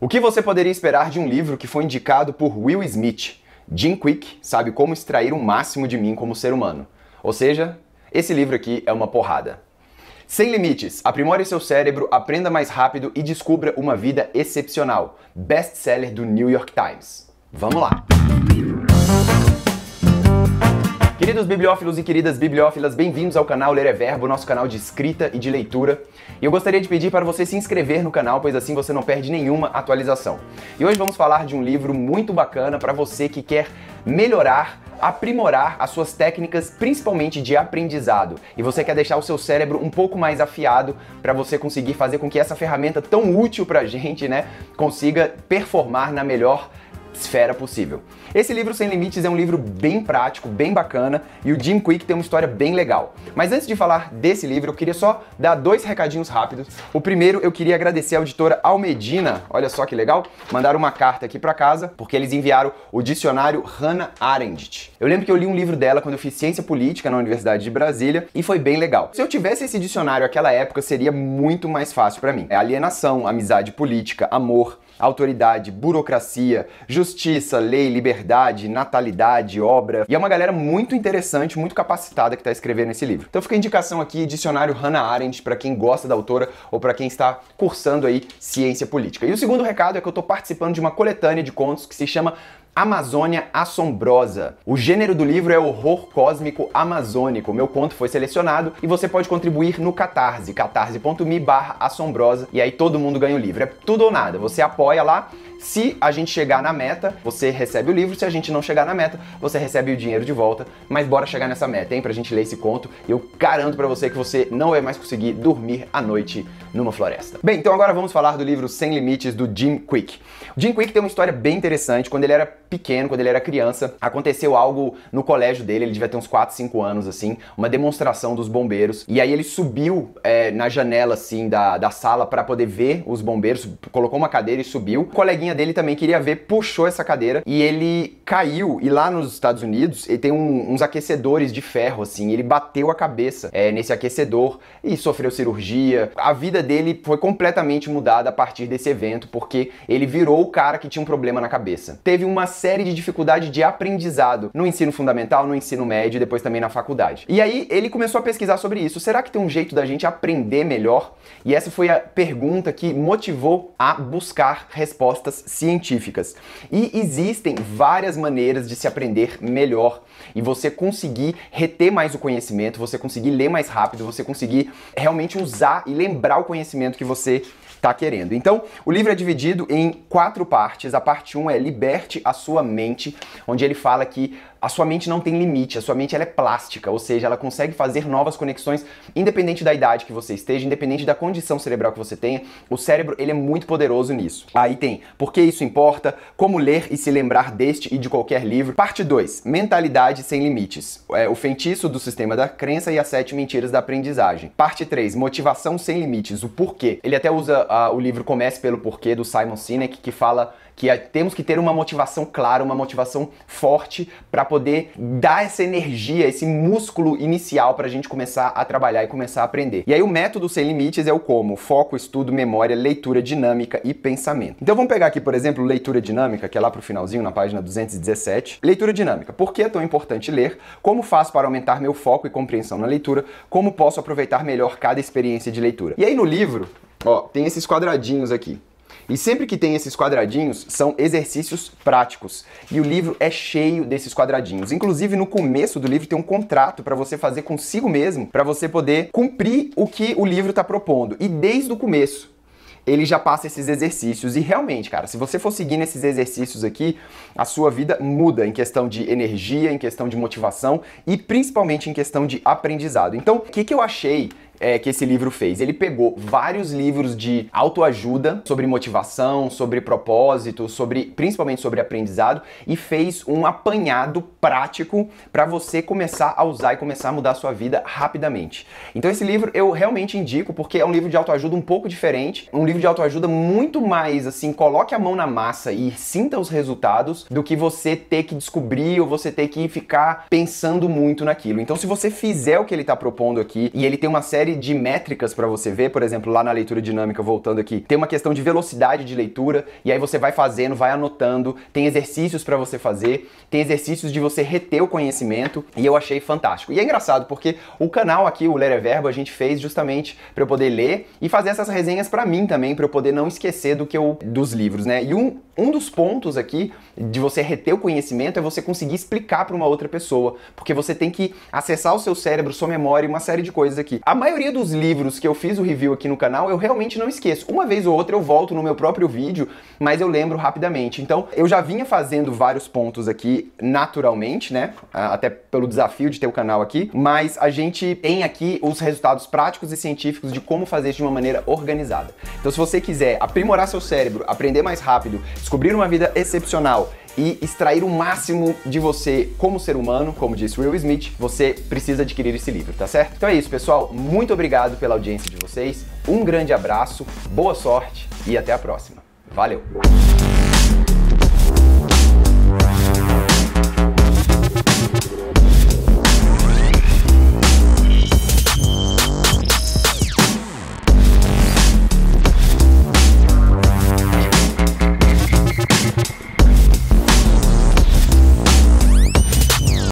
O que você poderia esperar de um livro que foi indicado por Will Smith? Jim Quick sabe como extrair o máximo de mim como ser humano. Ou seja, esse livro aqui é uma porrada. Sem limites, aprimore seu cérebro, aprenda mais rápido e descubra uma vida excepcional. Best-seller do New York Times. Vamos lá! Queridos bibliófilos e queridas bibliófilas, bem-vindos ao canal Ler é Verbo, nosso canal de escrita e de leitura. E eu gostaria de pedir para você se inscrever no canal, pois assim você não perde nenhuma atualização. E hoje vamos falar de um livro muito bacana para você que quer melhorar aprimorar as suas técnicas, principalmente de aprendizado. E você quer deixar o seu cérebro um pouco mais afiado para você conseguir fazer com que essa ferramenta tão útil para gente, né, consiga performar na melhor esfera possível. Esse livro Sem Limites é um livro bem prático, bem bacana e o Jim Quick tem uma história bem legal. Mas antes de falar desse livro, eu queria só dar dois recadinhos rápidos. O primeiro, eu queria agradecer à editora Almedina, olha só que legal, mandaram uma carta aqui para casa porque eles enviaram o dicionário Hannah Arendt. Eu lembro que eu li um livro dela quando eu fiz ciência política na Universidade de Brasília e foi bem legal. Se eu tivesse esse dicionário naquela época, seria muito mais fácil para mim. É alienação, amizade política, amor, autoridade, burocracia, justiça, lei, liberdade, natalidade, obra. E é uma galera muito interessante, muito capacitada que está escrevendo esse livro. Então fica a indicação aqui, dicionário Hannah Arendt, para quem gosta da autora ou para quem está cursando aí ciência política. E o segundo recado é que eu estou participando de uma coletânea de contos que se chama Amazônia Assombrosa. O gênero do livro é horror cósmico amazônico. Meu conto foi selecionado e você pode contribuir no Catarse, catarse.me assombrosa, e aí todo mundo ganha o livro. É tudo ou nada, você apoia lá. Se a gente chegar na meta, você recebe o livro. Se a gente não chegar na meta, você recebe o dinheiro de volta. Mas bora chegar nessa meta, hein? Pra gente ler esse conto. Eu garanto para você que você não vai mais conseguir dormir à noite numa floresta. Bem, então agora vamos falar do livro Sem Limites do Jim Quick. O Jim Quick tem uma história bem interessante. Quando ele era pequeno, quando ele era criança, aconteceu algo no colégio dele, ele devia ter uns 4, 5 anos, assim, uma demonstração dos bombeiros. E aí ele subiu é, na janela, assim, da, da sala para poder ver os bombeiros, colocou uma cadeira e subiu. O coleguinha dele também queria ver, puxou essa cadeira e ele caiu. E lá nos Estados Unidos, ele tem um, uns aquecedores de ferro, assim, ele bateu a cabeça é, nesse aquecedor e sofreu cirurgia. A vida dele foi completamente mudada a partir desse evento, porque ele virou o cara que tinha um problema na cabeça. Teve uma série de dificuldade de aprendizado no ensino fundamental, no ensino médio e depois também na faculdade. E aí ele começou a pesquisar sobre isso. Será que tem um jeito da gente aprender melhor? E essa foi a pergunta que motivou a buscar respostas científicas. E existem várias maneiras de se aprender melhor e você conseguir reter mais o conhecimento, você conseguir ler mais rápido, você conseguir realmente usar e lembrar o conhecimento que você está querendo. Então, o livro é dividido em quatro partes. A parte 1 um é Liberte a sua mente, onde ele fala que a sua mente não tem limite, a sua mente ela é plástica, ou seja, ela consegue fazer novas conexões independente da idade que você esteja, independente da condição cerebral que você tenha. O cérebro, ele é muito poderoso nisso. Aí tem Por que isso importa? Como ler e se lembrar deste e de qualquer livro? Parte 2. Mentalidade sem limites. É, o feitiço do sistema da crença e as sete mentiras da aprendizagem. Parte 3. Motivação sem limites. O porquê. Ele até usa uh, o livro Comece pelo Porquê do Simon Sinek, que fala que é, temos que ter uma motivação clara, uma motivação forte para poder dar essa energia, esse músculo inicial para a gente começar a trabalhar e começar a aprender. E aí o método sem limites é o como: foco, estudo, memória, leitura dinâmica e pensamento. Então vamos pegar aqui, por exemplo, leitura dinâmica, que é lá pro finalzinho, na página 217. Leitura dinâmica. Por que é tão importante ler? Como faço para aumentar meu foco e compreensão na leitura? Como posso aproveitar melhor cada experiência de leitura? E aí no livro, ó, tem esses quadradinhos aqui. E sempre que tem esses quadradinhos, são exercícios práticos. E o livro é cheio desses quadradinhos. Inclusive, no começo do livro tem um contrato para você fazer consigo mesmo, para você poder cumprir o que o livro está propondo. E desde o começo, ele já passa esses exercícios. E realmente, cara, se você for seguindo esses exercícios aqui, a sua vida muda em questão de energia, em questão de motivação e principalmente em questão de aprendizado. Então, o que, que eu achei é, que esse livro fez? Ele pegou vários livros de autoajuda sobre motivação, sobre propósito, sobre principalmente sobre aprendizado e fez um apanhado prático para você começar a usar e começar a mudar a sua vida rapidamente. Então esse livro eu realmente indico porque é um livro de autoajuda um pouco diferente, um livro de autoajuda muito mais assim, coloque a mão na massa e sinta os resultados do que você ter que descobrir ou você ter que ficar pensando muito naquilo. Então se você fizer o que ele está propondo aqui e ele tem uma série série de métricas para você ver, por exemplo, lá na leitura dinâmica, voltando aqui, tem uma questão de velocidade de leitura, e aí você vai fazendo, vai anotando, tem exercícios para você fazer, tem exercícios de você reter o conhecimento, e eu achei fantástico. E é engraçado porque o canal aqui, o Ler é Verbo, a gente fez justamente para eu poder ler e fazer essas resenhas para mim também, para eu poder não esquecer do que eu dos livros, né? E um, um dos pontos aqui de você reter o conhecimento é você conseguir explicar para uma outra pessoa, porque você tem que acessar o seu cérebro, sua memória e uma série de coisas aqui. A maioria maioria dos livros que eu fiz o review aqui no canal, eu realmente não esqueço. Uma vez ou outra eu volto no meu próprio vídeo, mas eu lembro rapidamente. Então, eu já vinha fazendo vários pontos aqui naturalmente, né? Ah, até pelo desafio de ter o canal aqui, mas a gente tem aqui os resultados práticos e científicos de como fazer isso de uma maneira organizada. Então, se você quiser aprimorar seu cérebro, aprender mais rápido, descobrir uma vida excepcional e extrair o máximo de você como ser humano, como disse Will Smith, você precisa adquirir esse livro, tá certo? Então é isso, pessoal. Muito obrigado pela audiência de vocês. Um grande abraço, boa sorte e até a próxima. Valeu!